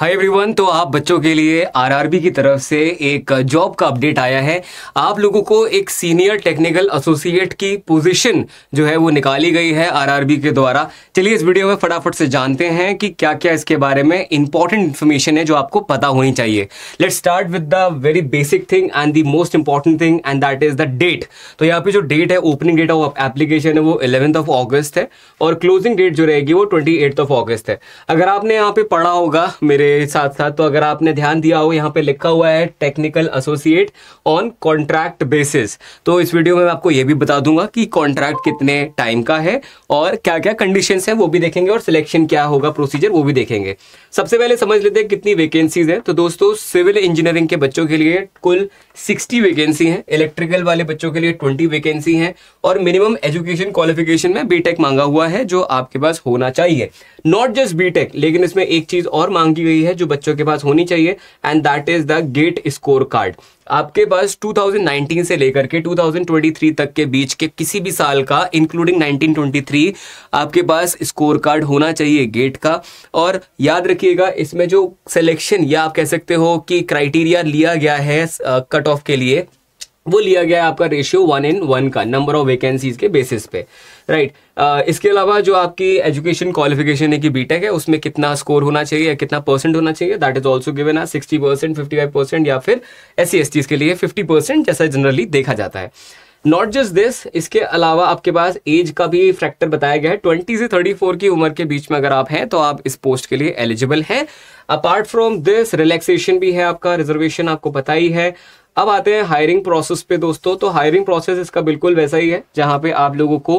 Hi everyone तो आप बच्चों के लिए आरआरबी की तरफ से एक जॉब का अपडेट आया है आप लोगों को एक सीनियर टेक्निकल एसोसिएट की पोजीशन जो है वो निकाली गई है आरआरबी के द्वारा चलिए इस वीडियो में फटाफट से जानते हैं कि क्या क्या इसके बारे में इंपॉर्टेंट इन्फॉर्मेशन है जो आपको पता होनी चाहिए let start with the very basic thing and the most important thing and that is the date तो यहाँ पे जो डेट है ओपनिंग डेट ऑफ एप्लीकेशन है वो इलेवंथ ऑफ ऑगस्ट है और क्लोजिंग डेट जो रहेगी वो ट्वेंटी ऑफ ऑगस्ट है अगर आपने यहाँ पे पढ़ा होगा मेरे साथ साथ तो अगर आपने ध्यान दिया हो यहाँ पे लिखा हुआ है technical associate on contract basis तो इस वीडियो में मैं आपको ये भी बता दूंगा कि कॉन्ट्रैक्ट कितने टाइम का है और क्या क्या कंडीशन है वो भी देखेंगे और सिलेक्शन क्या होगा प्रोसीजर वो भी देखेंगे सबसे पहले समझ लेते हैं कितनी वैकेंसीज है तो दोस्तों सिविल इंजीनियरिंग के बच्चों के लिए कुल सिक्सटी वैकेंसी है इलेक्ट्रिकल वाले बच्चों के लिए ट्वेंटी वैकेंसी है और मिनिमम एजुकेशन क्वालिफिकेशन में बीटेक मांगा हुआ है जो आपके पास होना चाहिए नॉट जस्ट बीटेक लेकिन इसमें एक चीज और मांगी गई गई है जो बच्चों के पास होनी चाहिए and that is the GATE score card आपके पास 2019 से लेकर के 2023 तक के बीच के किसी भी साल का इंक्लूडिंग 1923 आपके पास स्कोर कार्ड होना चाहिए गेट का और याद रखिएगा इसमें जो सिलेक्शन या आप कह सकते हो कि क्राइटेरिया लिया गया है कट ऑफ के लिए वो लिया गया है आपका रेशियो वन इन वन का नंबर ऑफ वैकेंसीज के बेसिस पे राइट right. uh, इसके अलावा जो आपकी एजुकेशन क्वालिफिकेशन है कि बीटेक है उसमें कितना स्कोर होना चाहिए या कितना परसेंट होना चाहिए दैट इज ऑल्सो गिवन आ sixty percent fifty five percent या फिर एस सी के लिए फिफ्टी परसेंट जैसा जनरली देखा जाता है नॉट जस्ट दिस इसके अलावा आपके पास एज का भी फैक्टर बताया गया है ट्वेंटी से थर्टी फोर की उम्र के बीच में अगर आप हैं तो आप इस पोस्ट के लिए एलिजिबल हैं अपार्ट फ्रॉम दिस रिलैक्सेशन भी है आपका रिजर्वेशन आपको पता ही है अब आते हैं हायरिंग प्रोसेस पे दोस्तों तो हायरिंग प्रोसेस इसका बिल्कुल वैसा ही है जहाँ पे आप लोगों को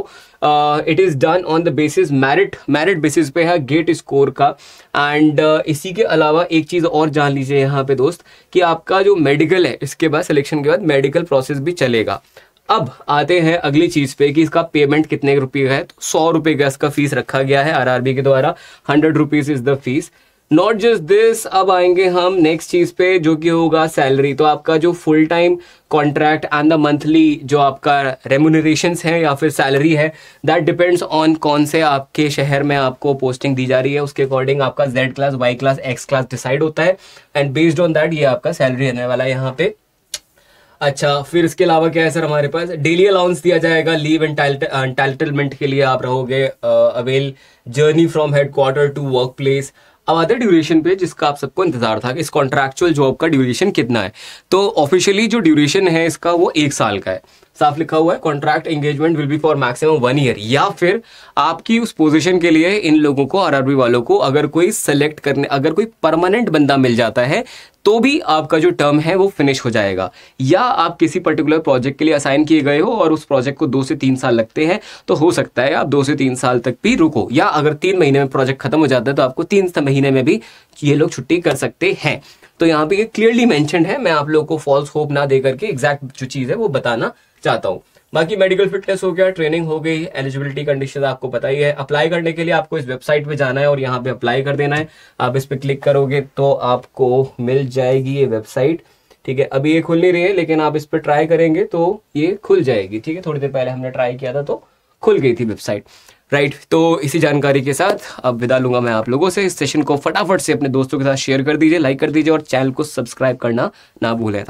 it is done on the basis merit merit basis पे है गेट स्कोर का एंड uh, इसी के अलावा एक चीज़ और जान लीजिए यहाँ पे दोस्त कि आपका जो मेडिकल है इसके बाद सिलेक्शन के बाद मेडिकल प्रोसेस भी चलेगा अब आते हैं अगली चीज पे कि इसका पेमेंट कितने रुपये का है तो सौ रुपये का इसका फीस रखा गया है आरआरबी के द्वारा hundred rupees is the fee not just this अब आएंगे हम नेक्स्ट चीज पे जो कि होगा सैलरी तो आपका जो full time contract and the monthly जो आपका रेमुनरेशन है या फिर सैलरी है दैट डिपेंड्स ऑन कौन से आपके शहर में आपको पोस्टिंग दी जा रही है उसके अकॉर्डिंग आपका Z class Y class X class decide होता है एंड बेस्ड ऑन दैट ये आपका सैलरी रहने वाला है यहाँ पे अच्छा फिर इसके अलावा क्या है सर हमारे पास डेली अलाउंस दिया जाएगा लीव एंटाइटलमेंट के लिए आप रहोगे avail journey from headquarter to work place अब आते ड्यूरेशन पे जिसका आप सबको इंतजार था कि इस कॉन्ट्रैक्चुअल जॉब का ड्यूरेशन कितना है तो ऑफिशियली जो ड्यूरेशन है इसका वो एक साल का है साफ लिखा हुआ है contract engagement will be for maximum one year या फिर आपकी उस पोजीशन के लिए इन लोगों को आरआरबी वालों को अगर कोई सेलेक्ट करने अगर कोई परमानेंट बंदा मिल जाता है तो भी आपका जो टर्म है वो फिनिश हो जाएगा या आप किसी पर्टिकुलर प्रोजेक्ट के लिए असाइन किए गए हो और उस प्रोजेक्ट को दो से तीन साल लगते हैं तो हो सकता है आप दो से तीन साल तक भी रुको या अगर तीन महीने में प्रोजेक्ट खत्म हो जाता है तो आपको तीन महीने में भी ये लोग छुट्टी कर सकते हैं तो यहाँ पे ये क्लियरली मैंशन है मैं आप लोगों को फॉल्स होप ना देकर के एग्जैक्ट जो चीज़ है वो बताना चाहता हूँ बाकी मेडिकल फिटनेस हो गया ट्रेनिंग हो गई एलिजिबिलिटी कंडीशन आपको पता ही है अप्लाई करने के लिए आपको इस वेबसाइट पे जाना है और यहाँ पे अप्लाई कर देना है आप इस पर क्लिक करोगे तो आपको मिल जाएगी ये वेबसाइट ठीक है अभी ये खुल नहीं रही है लेकिन आप इस पर ट्राई करेंगे तो ये खुल जाएगी ठीक है थोड़ी देर पहले हमने ट्राई किया था तो खुल गई थी वेबसाइट राइट right, तो इसी जानकारी के साथ अब विदा लूंगा मैं आप लोगों से इस सेशन को फटाफट से अपने दोस्तों के साथ शेयर कर दीजिए लाइक कर दीजिए और चैनल को सब्सक्राइब करना ना भूलें